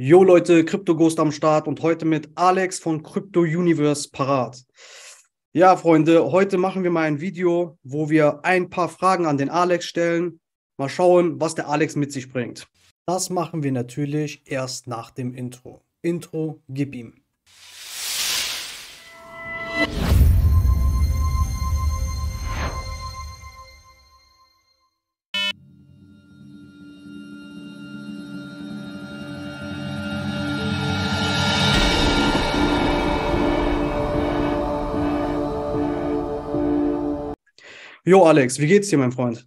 Yo Leute, Crypto Ghost am Start und heute mit Alex von Crypto Universe parat. Ja, Freunde, heute machen wir mal ein Video, wo wir ein paar Fragen an den Alex stellen. Mal schauen, was der Alex mit sich bringt. Das machen wir natürlich erst nach dem Intro. Intro, gib ihm. Jo, Alex, wie geht's dir, mein Freund?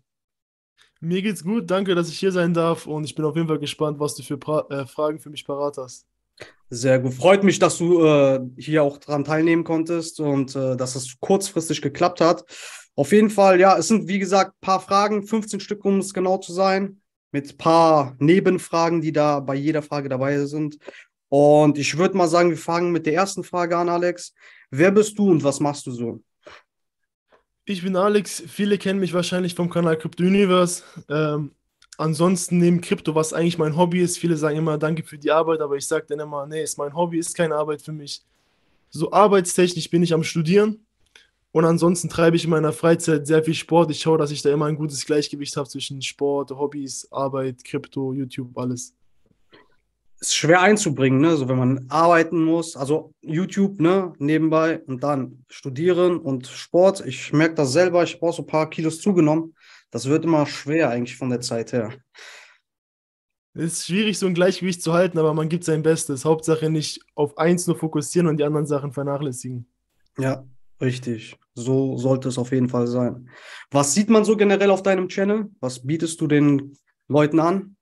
Mir geht's gut, danke, dass ich hier sein darf und ich bin auf jeden Fall gespannt, was du für pra äh, Fragen für mich parat hast. Sehr gut. Freut mich, dass du äh, hier auch dran teilnehmen konntest und äh, dass es das kurzfristig geklappt hat. Auf jeden Fall, ja, es sind wie gesagt ein paar Fragen, 15 Stück, um es genau zu sein, mit ein paar Nebenfragen, die da bei jeder Frage dabei sind. Und ich würde mal sagen, wir fangen mit der ersten Frage an, Alex. Wer bist du und was machst du so? Ich bin Alex. Viele kennen mich wahrscheinlich vom Kanal Crypto Universe. Ähm, ansonsten neben Krypto, was eigentlich mein Hobby ist, viele sagen immer Danke für die Arbeit, aber ich sage dann immer, nee, ist mein Hobby, ist keine Arbeit für mich. So arbeitstechnisch bin ich am Studieren und ansonsten treibe ich in meiner Freizeit sehr viel Sport. Ich schaue, dass ich da immer ein gutes Gleichgewicht habe zwischen Sport, Hobbys, Arbeit, Krypto, YouTube, alles ist schwer einzubringen, ne? So, wenn man arbeiten muss, also YouTube, ne, nebenbei und dann studieren und Sport. Ich merke das selber, ich brauche so ein paar Kilos zugenommen. Das wird immer schwer eigentlich von der Zeit her. Es ist schwierig, so ein Gleichgewicht zu halten, aber man gibt sein Bestes. Hauptsache nicht auf eins nur fokussieren und die anderen Sachen vernachlässigen. Ja, richtig. So sollte es auf jeden Fall sein. Was sieht man so generell auf deinem Channel? Was bietest du den Leuten an?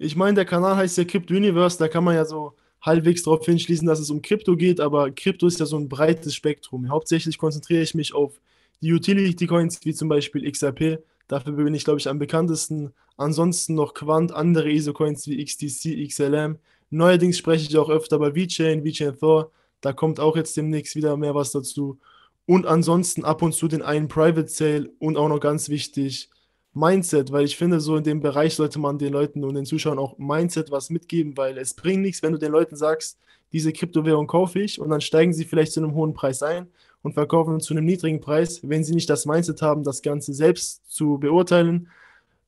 Ich meine, der Kanal heißt ja Crypto Universe, da kann man ja so halbwegs darauf hinschließen, dass es um Krypto geht, aber Krypto ist ja so ein breites Spektrum. Hauptsächlich konzentriere ich mich auf die Utility Coins, wie zum Beispiel XRP. Dafür bin ich, glaube ich, am bekanntesten. Ansonsten noch Quant, andere ISO-Coins e wie XTC, XLM. Neuerdings spreche ich auch öfter bei VeChain, VeChain Thor. Da kommt auch jetzt demnächst wieder mehr was dazu. Und ansonsten ab und zu den einen Private Sale und auch noch ganz wichtig Mindset, weil ich finde, so in dem Bereich sollte man den Leuten und den Zuschauern auch Mindset was mitgeben, weil es bringt nichts, wenn du den Leuten sagst, diese Kryptowährung kaufe ich und dann steigen sie vielleicht zu einem hohen Preis ein und verkaufen zu einem niedrigen Preis, wenn sie nicht das Mindset haben, das Ganze selbst zu beurteilen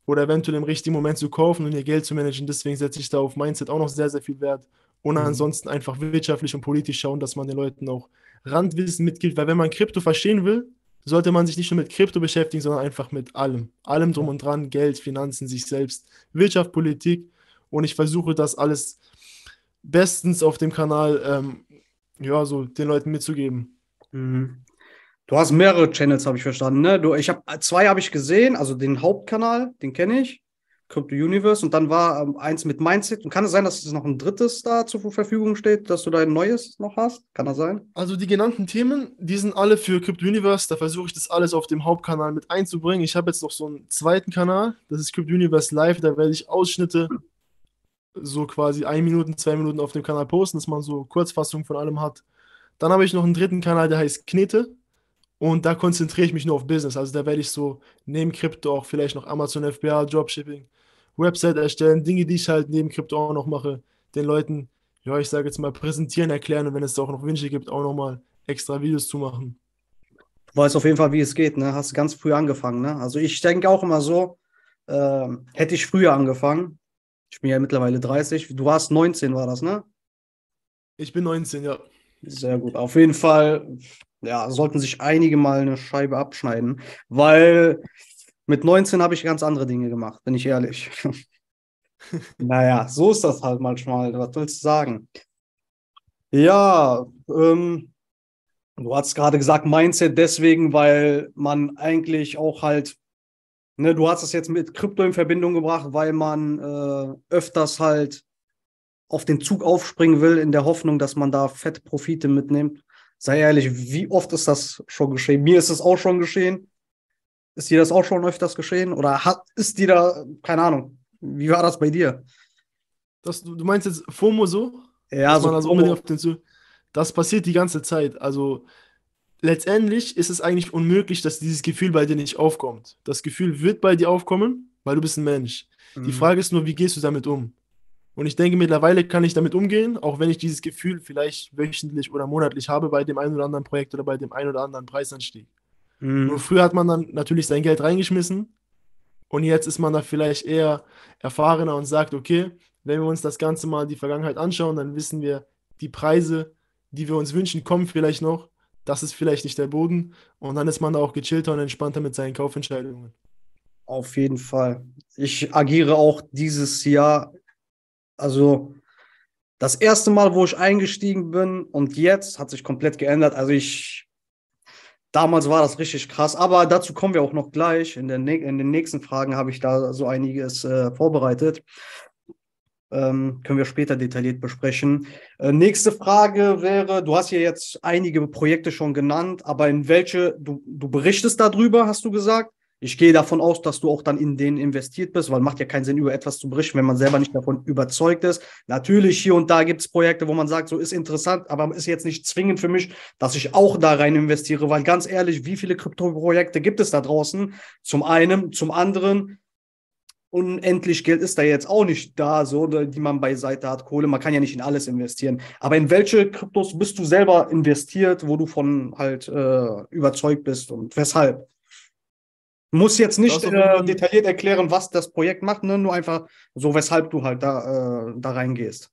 oder eventuell im richtigen Moment zu kaufen und ihr Geld zu managen. Deswegen setze ich da auf Mindset auch noch sehr, sehr viel Wert. Und mhm. ansonsten einfach wirtschaftlich und politisch schauen, dass man den Leuten auch Randwissen mitgibt, weil wenn man Krypto verstehen will, sollte man sich nicht nur mit Krypto beschäftigen, sondern einfach mit allem. Allem drum und dran, Geld, Finanzen, sich selbst, Wirtschaft, Politik. Und ich versuche das alles bestens auf dem Kanal ähm, ja, so den Leuten mitzugeben. Mhm. Du hast mehrere Channels, habe ich verstanden, ne? Du, ich habe äh, zwei habe ich gesehen, also den Hauptkanal, den kenne ich. Crypto Universe und dann war ähm, eins mit Mindset. Und kann es sein, dass es noch ein drittes da zur Verfügung steht, dass du da ein neues noch hast? Kann das sein? Also die genannten Themen, die sind alle für Crypto Universe. Da versuche ich das alles auf dem Hauptkanal mit einzubringen. Ich habe jetzt noch so einen zweiten Kanal, das ist Crypto Universe Live. Da werde ich Ausschnitte so quasi ein Minuten, zwei Minuten auf dem Kanal posten, dass man so Kurzfassung von allem hat. Dann habe ich noch einen dritten Kanal, der heißt Knete. Und da konzentriere ich mich nur auf Business. Also da werde ich so neben Krypto auch vielleicht noch Amazon FBA, Dropshipping, Website erstellen, Dinge, die ich halt neben Krypto auch noch mache, den Leuten, ja, ich sage jetzt mal, präsentieren, erklären und wenn es da auch noch Wünsche gibt, auch nochmal extra Videos zu machen. Du weißt auf jeden Fall, wie es geht, ne? Hast ganz früh angefangen, ne? Also ich denke auch immer so, äh, hätte ich früher angefangen, ich bin ja mittlerweile 30, du warst 19, war das, ne? Ich bin 19, ja. Sehr gut. Auf jeden Fall, ja, sollten sich einige mal eine Scheibe abschneiden, weil mit 19 habe ich ganz andere Dinge gemacht, bin ich ehrlich. naja, so ist das halt manchmal. Was willst du sagen? Ja, ähm, du hast gerade gesagt, Mindset deswegen, weil man eigentlich auch halt, ne, du hast es jetzt mit Krypto in Verbindung gebracht, weil man äh, öfters halt auf den Zug aufspringen will, in der Hoffnung, dass man da fette Profite mitnimmt. Sei ehrlich, wie oft ist das schon geschehen? Mir ist es auch schon geschehen. Ist dir das auch schon öfters geschehen? Oder hat, ist dir da, keine Ahnung, wie war das bei dir? Das, du meinst jetzt FOMO so? Ja, so. Also FOMO. das passiert die ganze Zeit. Also letztendlich ist es eigentlich unmöglich, dass dieses Gefühl bei dir nicht aufkommt. Das Gefühl wird bei dir aufkommen, weil du bist ein Mensch. Mhm. Die Frage ist nur, wie gehst du damit um? Und ich denke, mittlerweile kann ich damit umgehen, auch wenn ich dieses Gefühl vielleicht wöchentlich oder monatlich habe bei dem einen oder anderen Projekt oder bei dem einen oder anderen Preisanstieg. Mhm. Nur früher hat man dann natürlich sein Geld reingeschmissen und jetzt ist man da vielleicht eher erfahrener und sagt, okay, wenn wir uns das Ganze mal die Vergangenheit anschauen, dann wissen wir, die Preise, die wir uns wünschen, kommen vielleicht noch. Das ist vielleicht nicht der Boden. Und dann ist man da auch gechillter und entspannter mit seinen Kaufentscheidungen. Auf jeden Fall. Ich agiere auch dieses Jahr, also das erste Mal, wo ich eingestiegen bin und jetzt hat sich komplett geändert. Also ich damals war das richtig krass. Aber dazu kommen wir auch noch gleich. In, der, in den nächsten Fragen habe ich da so einiges äh, vorbereitet. Ähm, können wir später detailliert besprechen. Äh, nächste Frage wäre, du hast hier jetzt einige Projekte schon genannt, aber in welche, du, du berichtest darüber, hast du gesagt. Ich gehe davon aus, dass du auch dann in den investiert bist, weil macht ja keinen Sinn, über etwas zu berichten, wenn man selber nicht davon überzeugt ist. Natürlich, hier und da gibt es Projekte, wo man sagt, so ist interessant, aber ist jetzt nicht zwingend für mich, dass ich auch da rein investiere, weil ganz ehrlich, wie viele Krypto-Projekte gibt es da draußen? Zum einen, zum anderen, unendlich Geld ist da jetzt auch nicht da, so, die man beiseite hat, Kohle. Man kann ja nicht in alles investieren. Aber in welche Kryptos bist du selber investiert, wo du von halt äh, überzeugt bist und weshalb? Muss jetzt nicht äh, detailliert erklären, was das Projekt macht, ne? nur einfach so, weshalb du halt da, äh, da reingehst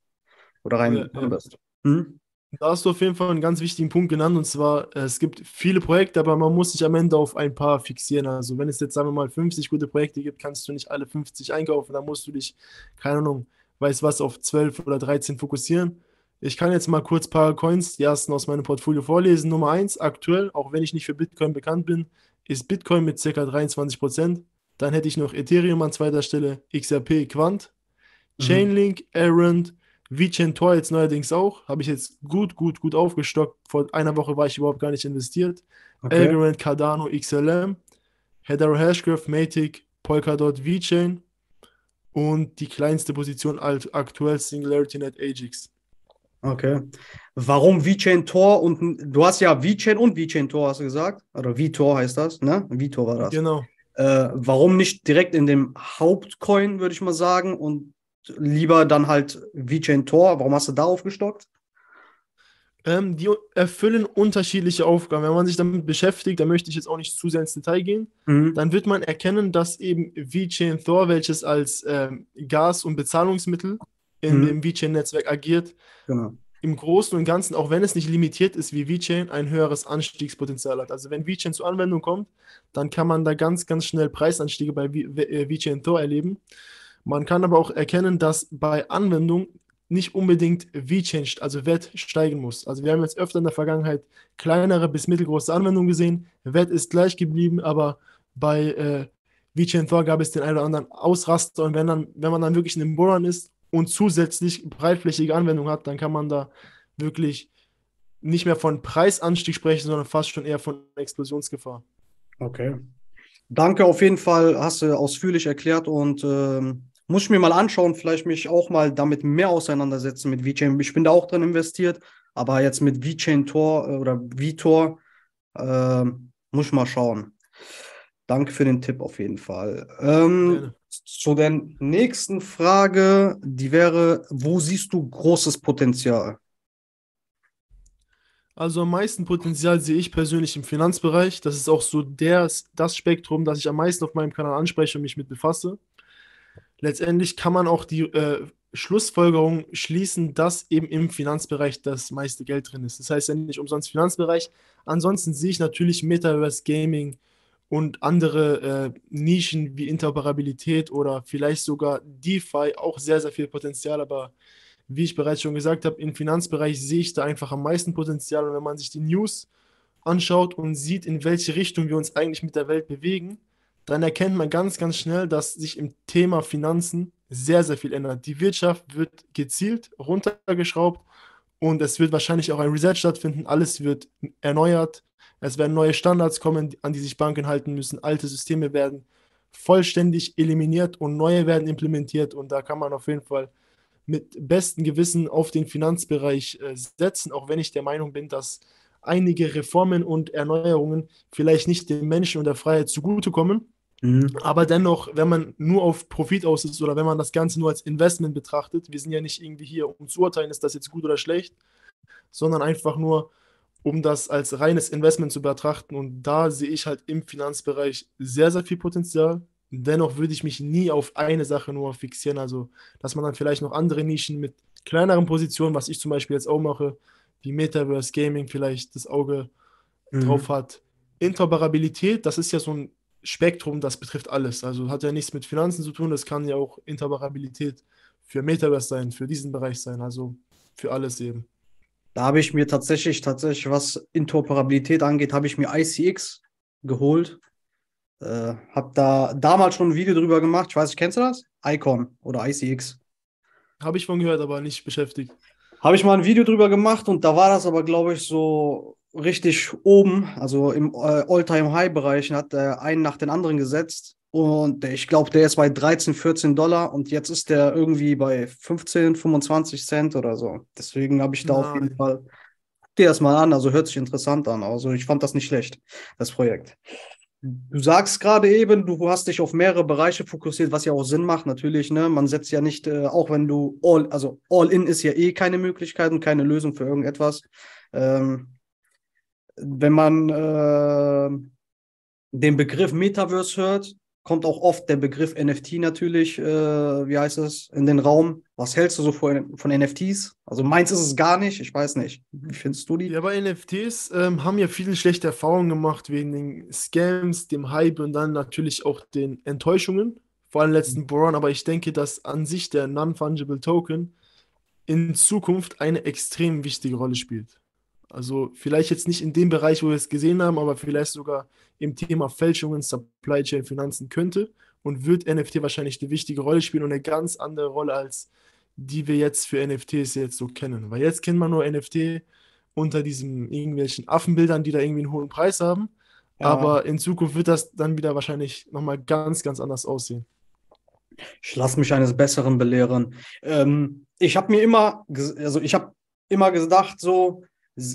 oder rein ja, ja. Hm? Da hast du auf jeden Fall einen ganz wichtigen Punkt genannt und zwar, äh, es gibt viele Projekte, aber man muss sich am Ende auf ein paar fixieren. Also wenn es jetzt, sagen wir mal, 50 gute Projekte gibt, kannst du nicht alle 50 einkaufen, da musst du dich, keine Ahnung, weiß was, auf 12 oder 13 fokussieren. Ich kann jetzt mal kurz ein paar Coins, die ersten aus meinem Portfolio vorlesen. Nummer 1 aktuell, auch wenn ich nicht für Bitcoin bekannt bin, ist Bitcoin mit ca. 23%. Dann hätte ich noch Ethereum an zweiter Stelle, XRP, Quant, mhm. Chainlink, Errand, Vicentor jetzt neuerdings auch. Habe ich jetzt gut, gut, gut aufgestockt. Vor einer Woche war ich überhaupt gar nicht investiert. Okay. Algorand, Cardano, XLM, Hedero Hashgraph, Matic, Polkadot, VeChain und die kleinste Position aktuell Singularity Net Ajax. Okay. Warum Vicentor und du hast ja VeChain und Vicentor hast du gesagt, oder Vitor heißt das, ne? Vitor war das. Genau. Äh, warum nicht direkt in dem Hauptcoin, würde ich mal sagen, und lieber dann halt Vicentor? Warum hast du da aufgestockt? Ähm, die erfüllen unterschiedliche Aufgaben. Wenn man sich damit beschäftigt, da möchte ich jetzt auch nicht zu sehr ins Detail gehen, mhm. dann wird man erkennen, dass eben Vicentor, welches als ähm, Gas- und Bezahlungsmittel in, mhm. im VeChain-Netzwerk agiert, genau. im Großen und Ganzen, auch wenn es nicht limitiert ist wie VeChain, ein höheres Anstiegspotenzial hat. Also wenn VeChain zur Anwendung kommt, dann kann man da ganz, ganz schnell Preisanstiege bei VeChain äh, äh, Thor erleben. Man kann aber auch erkennen, dass bei Anwendung nicht unbedingt VeChain, also Wett, steigen muss. Also wir haben jetzt öfter in der Vergangenheit kleinere bis mittelgroße Anwendungen gesehen. Wett ist gleich geblieben, aber bei äh, VeChain Thor gab es den einen oder anderen Ausraster und wenn, dann, wenn man dann wirklich in einem Boran ist und zusätzlich breitflächige Anwendung hat, dann kann man da wirklich nicht mehr von Preisanstieg sprechen, sondern fast schon eher von Explosionsgefahr. Okay. Danke auf jeden Fall, hast du ausführlich erklärt und ähm, muss ich mir mal anschauen, vielleicht mich auch mal damit mehr auseinandersetzen mit VeChain. Ich bin da auch drin investiert, aber jetzt mit VeChain Tor äh, oder VTor äh, muss ich mal schauen. Danke für den Tipp auf jeden Fall. Ähm, zu der nächsten Frage, die wäre, wo siehst du großes Potenzial? Also am meisten Potenzial sehe ich persönlich im Finanzbereich. Das ist auch so der, das Spektrum, das ich am meisten auf meinem Kanal anspreche und mich mit befasse. Letztendlich kann man auch die äh, Schlussfolgerung schließen, dass eben im Finanzbereich das meiste Geld drin ist. Das heißt ja nicht umsonst Finanzbereich. Ansonsten sehe ich natürlich Metaverse Gaming, und andere äh, Nischen wie Interoperabilität oder vielleicht sogar DeFi auch sehr, sehr viel Potenzial. Aber wie ich bereits schon gesagt habe, im Finanzbereich sehe ich da einfach am meisten Potenzial. Und wenn man sich die News anschaut und sieht, in welche Richtung wir uns eigentlich mit der Welt bewegen, dann erkennt man ganz, ganz schnell, dass sich im Thema Finanzen sehr, sehr viel ändert. Die Wirtschaft wird gezielt runtergeschraubt. Und es wird wahrscheinlich auch ein Reset stattfinden. Alles wird erneuert. Es werden neue Standards kommen, an die sich Banken halten müssen. Alte Systeme werden vollständig eliminiert und neue werden implementiert. Und da kann man auf jeden Fall mit bestem Gewissen auf den Finanzbereich äh, setzen, auch wenn ich der Meinung bin, dass einige Reformen und Erneuerungen vielleicht nicht den Menschen und der Freiheit zugutekommen. Mhm. Aber dennoch, wenn man nur auf Profit aus ist oder wenn man das Ganze nur als Investment betrachtet, wir sind ja nicht irgendwie hier, um zu urteilen, ist das jetzt gut oder schlecht, sondern einfach nur, um das als reines Investment zu betrachten. Und da sehe ich halt im Finanzbereich sehr, sehr viel Potenzial. Dennoch würde ich mich nie auf eine Sache nur fixieren. Also, dass man dann vielleicht noch andere Nischen mit kleineren Positionen, was ich zum Beispiel jetzt auch mache, wie Metaverse Gaming vielleicht das Auge mhm. drauf hat. Interoperabilität, das ist ja so ein Spektrum, das betrifft alles. Also hat ja nichts mit Finanzen zu tun, das kann ja auch Interoperabilität für Metaverse sein, für diesen Bereich sein, also für alles eben. Da habe ich mir tatsächlich, tatsächlich, was Interoperabilität angeht, habe ich mir ICX geholt. Äh, habe da damals schon ein Video drüber gemacht. Ich weiß nicht, kennst du das? Icon oder ICX. Habe ich von gehört, aber nicht beschäftigt. Habe ich mal ein Video drüber gemacht und da war das aber, glaube ich, so richtig oben, also im äh, All-Time-High-Bereich, hat äh, einen nach den anderen gesetzt. Und ich glaube, der ist bei 13, 14 Dollar und jetzt ist der irgendwie bei 15, 25 Cent oder so. Deswegen habe ich da Nein. auf jeden Fall. Guck dir das mal an, also hört sich interessant an. Also ich fand das nicht schlecht, das Projekt. Du sagst gerade eben, du hast dich auf mehrere Bereiche fokussiert, was ja auch Sinn macht, natürlich. Ne? Man setzt ja nicht, äh, auch wenn du all, also all in ist ja eh keine Möglichkeit und keine Lösung für irgendetwas. Ähm, wenn man äh, den Begriff Metaverse hört, kommt auch oft der Begriff NFT natürlich, äh, wie heißt es, in den Raum. Was hältst du so von, von NFTs? Also meins ist es gar nicht, ich weiß nicht. Wie findest du die? Ja, bei NFTs ähm, haben ja viele schlechte Erfahrungen gemacht wegen den Scams, dem Hype und dann natürlich auch den Enttäuschungen, vor allem letzten mhm. Boron. Aber ich denke, dass an sich der Non-Fungible Token in Zukunft eine extrem wichtige Rolle spielt. Also vielleicht jetzt nicht in dem Bereich, wo wir es gesehen haben, aber vielleicht sogar im Thema Fälschungen, Supply Chain, Finanzen könnte und wird NFT wahrscheinlich eine wichtige Rolle spielen und eine ganz andere Rolle als die wir jetzt für NFTs jetzt so kennen. Weil jetzt kennt man nur NFT unter diesen irgendwelchen Affenbildern, die da irgendwie einen hohen Preis haben. Ja. Aber in Zukunft wird das dann wieder wahrscheinlich nochmal ganz, ganz anders aussehen. Ich lasse mich eines Besseren belehren. Ähm, ich habe mir immer, also ich habe immer gedacht, so,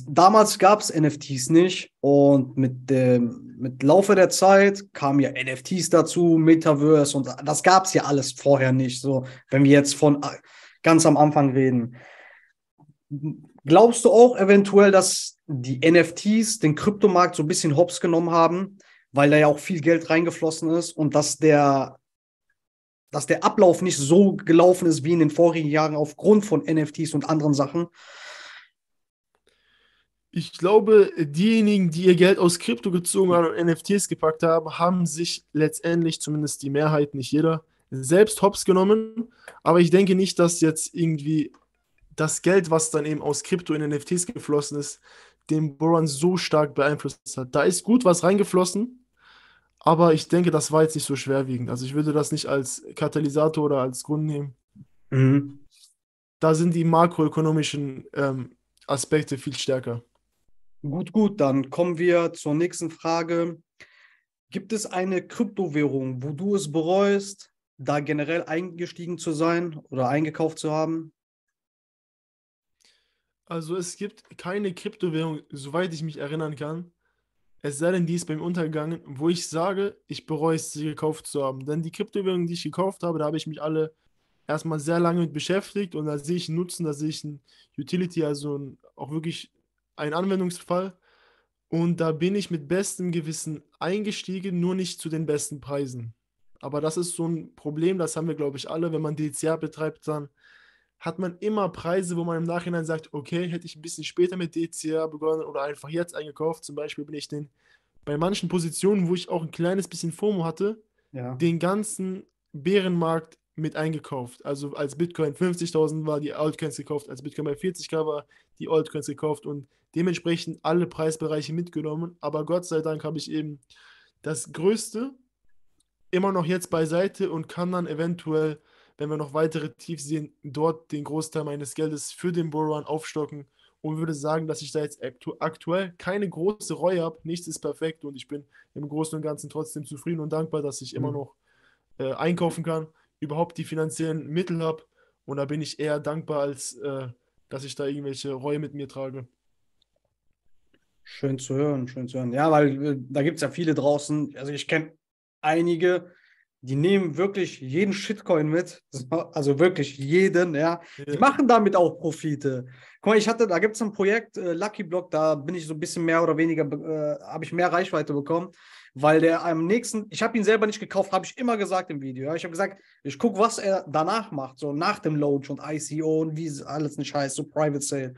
damals gab es NFTs nicht und mit dem mit Laufe der Zeit kamen ja NFTs dazu, Metaverse und das gab es ja alles vorher nicht. So, wenn wir jetzt von ganz am Anfang reden. Glaubst du auch eventuell, dass die NFTs den Kryptomarkt so ein bisschen hops genommen haben, weil da ja auch viel Geld reingeflossen ist und dass der, dass der Ablauf nicht so gelaufen ist wie in den vorigen Jahren aufgrund von NFTs und anderen Sachen? ich glaube, diejenigen, die ihr Geld aus Krypto gezogen haben und NFTs gepackt haben, haben sich letztendlich, zumindest die Mehrheit, nicht jeder, selbst hops genommen. Aber ich denke nicht, dass jetzt irgendwie das Geld, was dann eben aus Krypto in NFTs geflossen ist, den Boron so stark beeinflusst hat. Da ist gut was reingeflossen, aber ich denke, das war jetzt nicht so schwerwiegend. Also ich würde das nicht als Katalysator oder als Grund nehmen. Mhm. Da sind die makroökonomischen ähm, Aspekte viel stärker. Gut, gut, dann kommen wir zur nächsten Frage. Gibt es eine Kryptowährung, wo du es bereust, da generell eingestiegen zu sein oder eingekauft zu haben? Also es gibt keine Kryptowährung, soweit ich mich erinnern kann. Es sei denn, die ist beim Untergang, wo ich sage, ich bereue es, sie gekauft zu haben. Denn die Kryptowährung, die ich gekauft habe, da habe ich mich alle erstmal sehr lange mit beschäftigt und da sehe ich einen Nutzen, da sehe ich ein Utility, also ein, auch wirklich ein Anwendungsfall. Und da bin ich mit bestem Gewissen eingestiegen, nur nicht zu den besten Preisen. Aber das ist so ein Problem, das haben wir, glaube ich, alle. Wenn man DCA betreibt, dann hat man immer Preise, wo man im Nachhinein sagt, okay, hätte ich ein bisschen später mit DCA begonnen oder einfach jetzt eingekauft. Zum Beispiel bin ich den bei manchen Positionen, wo ich auch ein kleines bisschen FOMO hatte, ja. den ganzen Bärenmarkt mit eingekauft. Also als Bitcoin 50.000 war, die Altcoins gekauft. Als Bitcoin bei 40k war, die Altcoins gekauft und dementsprechend alle Preisbereiche mitgenommen. Aber Gott sei Dank habe ich eben das Größte immer noch jetzt beiseite und kann dann eventuell, wenn wir noch weitere Tiefs sehen, dort den Großteil meines Geldes für den Bullrun aufstocken und würde sagen, dass ich da jetzt aktu aktuell keine große Reue habe. Nichts ist perfekt und ich bin im Großen und Ganzen trotzdem zufrieden und dankbar, dass ich immer mhm. noch äh, einkaufen kann überhaupt die finanziellen Mittel habe. Und da bin ich eher dankbar, als äh, dass ich da irgendwelche Reue mit mir trage. Schön zu hören, schön zu hören. Ja, weil äh, da gibt es ja viele draußen. Also ich kenne einige, die nehmen wirklich jeden Shitcoin mit, also wirklich jeden, ja. Die machen damit auch Profite. Guck mal, ich hatte, da gibt es ein Projekt, äh, Lucky Block, da bin ich so ein bisschen mehr oder weniger, äh, habe ich mehr Reichweite bekommen, weil der am nächsten, ich habe ihn selber nicht gekauft, habe ich immer gesagt im Video. Ja. Ich habe gesagt, ich gucke, was er danach macht, so nach dem Launch und ICO und wie alles nicht heißt, so Private Sale.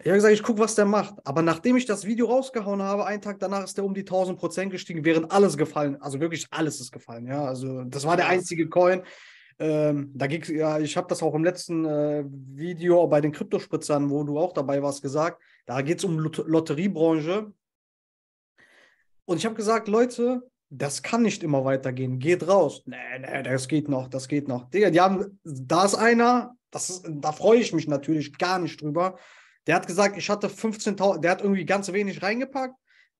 Ich habe gesagt, ich gucke, was der macht. Aber nachdem ich das Video rausgehauen habe, einen Tag danach ist der um die 1000 Prozent gestiegen, während alles gefallen, also wirklich alles ist gefallen. Ja, also das war der einzige Coin. Ähm, da ging, ja, ich habe das auch im letzten äh, Video bei den Kryptospritzern, wo du auch dabei warst, gesagt. Da geht es um Lot Lotteriebranche. Und ich habe gesagt, Leute, das kann nicht immer weitergehen. Geht raus. Nee, nee, das geht noch, das geht noch. Digga, die haben, da ist einer, das ist, da freue ich mich natürlich gar nicht drüber. Der hat gesagt, ich hatte 15.000, der hat irgendwie ganz wenig reingepackt,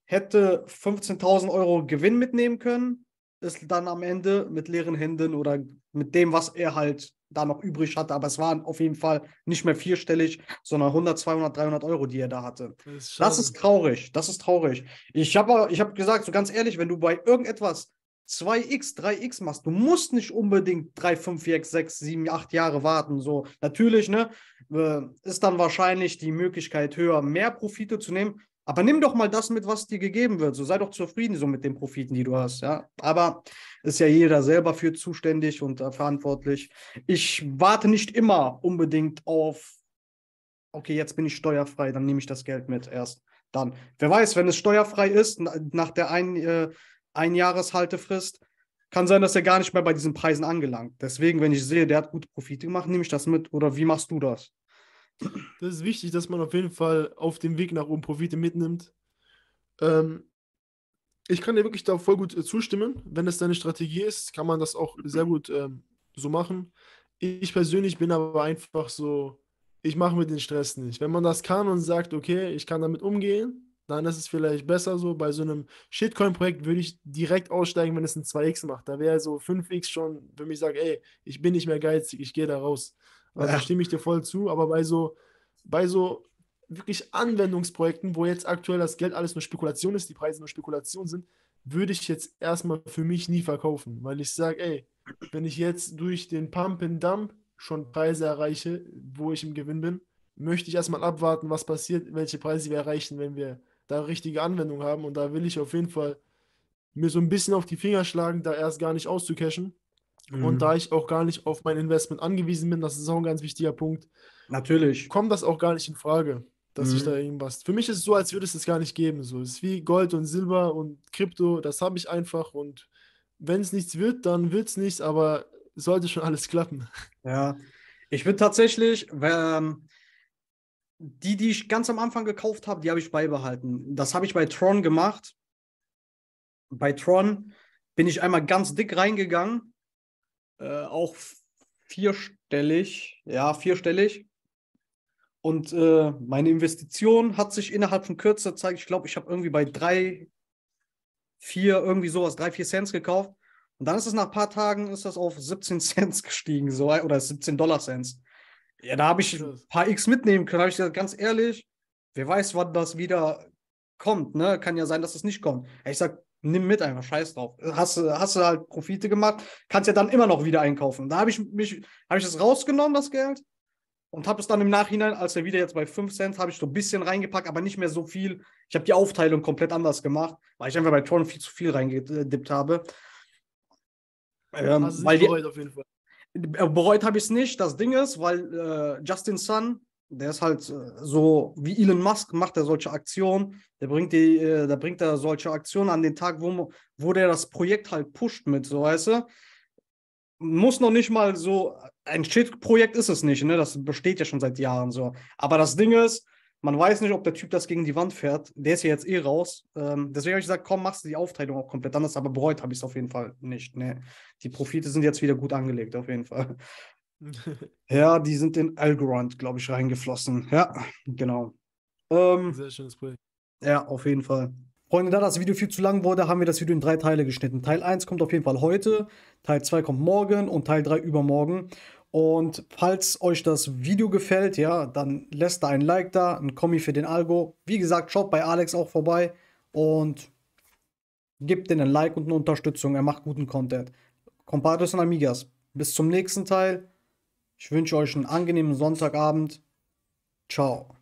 hätte 15.000 Euro Gewinn mitnehmen können, ist dann am Ende mit leeren Händen oder mit dem, was er halt da noch übrig hatte, aber es waren auf jeden Fall nicht mehr vierstellig, sondern 100, 200, 300 Euro, die er da hatte. Das ist, das ist traurig, das ist traurig. Ich habe ich hab gesagt, so ganz ehrlich, wenn du bei irgendetwas 2x, 3x machst. Du musst nicht unbedingt 3, 5, 6, 7, 8 Jahre warten. So, natürlich, ne, äh, ist dann wahrscheinlich die Möglichkeit höher, mehr Profite zu nehmen. Aber nimm doch mal das mit, was dir gegeben wird. So sei doch zufrieden so mit den Profiten, die du hast. Ja, aber ist ja jeder selber für zuständig und äh, verantwortlich. Ich warte nicht immer unbedingt auf. Okay, jetzt bin ich steuerfrei, dann nehme ich das Geld mit erst. Dann. Wer weiß, wenn es steuerfrei ist, nach der einen äh, Einjahreshaltefrist. Kann sein, dass er gar nicht mehr bei diesen Preisen angelangt. Deswegen, wenn ich sehe, der hat gute Profite gemacht, nehme ich das mit. Oder wie machst du das? Das ist wichtig, dass man auf jeden Fall auf dem Weg nach oben Profite mitnimmt. Ähm, ich kann dir wirklich da voll gut äh, zustimmen. Wenn das deine Strategie ist, kann man das auch sehr gut ähm, so machen. Ich persönlich bin aber einfach so, ich mache mir den Stress nicht. Wenn man das kann und sagt, okay, ich kann damit umgehen, dann ist es vielleicht besser so. Bei so einem Shitcoin-Projekt würde ich direkt aussteigen, wenn es ein 2x macht. Da wäre so 5x schon, wenn ich sage, ey, ich bin nicht mehr geizig, ich gehe da raus. Also ja. stimme ich dir voll zu, aber bei so, bei so wirklich Anwendungsprojekten, wo jetzt aktuell das Geld alles nur Spekulation ist, die Preise nur Spekulation sind, würde ich jetzt erstmal für mich nie verkaufen, weil ich sage, ey, wenn ich jetzt durch den Pump and Dump schon Preise erreiche, wo ich im Gewinn bin, möchte ich erstmal abwarten, was passiert, welche Preise wir erreichen, wenn wir da richtige Anwendung haben. Und da will ich auf jeden Fall mir so ein bisschen auf die Finger schlagen, da erst gar nicht auszucachen. Mhm. Und da ich auch gar nicht auf mein Investment angewiesen bin, das ist auch ein ganz wichtiger Punkt. Natürlich. Kommt das auch gar nicht in Frage, dass mhm. ich da irgendwas. Für mich ist es so, als würde es das gar nicht geben. So. Es ist wie Gold und Silber und Krypto, das habe ich einfach. Und wenn es nichts wird, dann wird es nichts, aber sollte schon alles klappen. Ja, ich würde tatsächlich, wenn, ähm, die, die ich ganz am Anfang gekauft habe, die habe ich beibehalten. Das habe ich bei Tron gemacht. Bei Tron bin ich einmal ganz dick reingegangen. Äh, auch vierstellig. Ja, vierstellig. Und äh, meine Investition hat sich innerhalb von kürzer Zeit, ich glaube, ich habe irgendwie bei drei, vier, irgendwie sowas, drei, vier Cents gekauft. Und dann ist es nach ein paar Tagen, ist das auf 17 Cent gestiegen, so, oder 17 Dollar Cents. Ja, da habe ich ein paar X mitnehmen können. habe ich gesagt, ganz ehrlich, wer weiß, wann das wieder kommt. Ne? Kann ja sein, dass es das nicht kommt. Ich sage, nimm mit einfach, scheiß drauf. Hast, hast du halt Profite gemacht, kannst ja dann immer noch wieder einkaufen. Da habe ich mich, habe ich das rausgenommen, das Geld, und habe es dann im Nachhinein, als er wieder jetzt bei 5 Cent, habe ich so ein bisschen reingepackt, aber nicht mehr so viel. Ich habe die Aufteilung komplett anders gemacht, weil ich einfach bei Tron viel zu viel reingedippt habe. Also ähm, also weil die, auf jeden Fall. Bereut habe ich es nicht. Das Ding ist, weil äh, Justin Sun, der ist halt äh, so wie Elon Musk, macht er solche Aktionen. Der bringt die, äh, da bringt er solche Aktionen an den Tag, wo, wo der das Projekt halt pusht mit, so weißt du. Muss noch nicht mal so, ein Shit-Projekt ist es nicht, ne? Das besteht ja schon seit Jahren so. Aber das Ding ist, man weiß nicht, ob der Typ das gegen die Wand fährt. Der ist ja jetzt eh raus. Ähm, deswegen habe ich gesagt, komm, machst du die Aufteilung auch komplett anders. Aber bereut habe ich es auf jeden Fall nicht. Nee. Die Profite sind jetzt wieder gut angelegt, auf jeden Fall. ja, die sind in Algorand, glaube ich, reingeflossen. Ja, genau. Ähm, Sehr schönes Projekt. Ja, auf jeden Fall. Freunde, da das Video viel zu lang wurde, haben wir das Video in drei Teile geschnitten. Teil 1 kommt auf jeden Fall heute, Teil 2 kommt morgen und Teil 3 übermorgen. Und falls euch das Video gefällt, ja, dann lasst da ein Like da, ein Kommi für den Algo. Wie gesagt, schaut bei Alex auch vorbei und gebt denen ein Like und eine Unterstützung. Er macht guten Content. Compadres und Amigas, bis zum nächsten Teil. Ich wünsche euch einen angenehmen Sonntagabend. Ciao.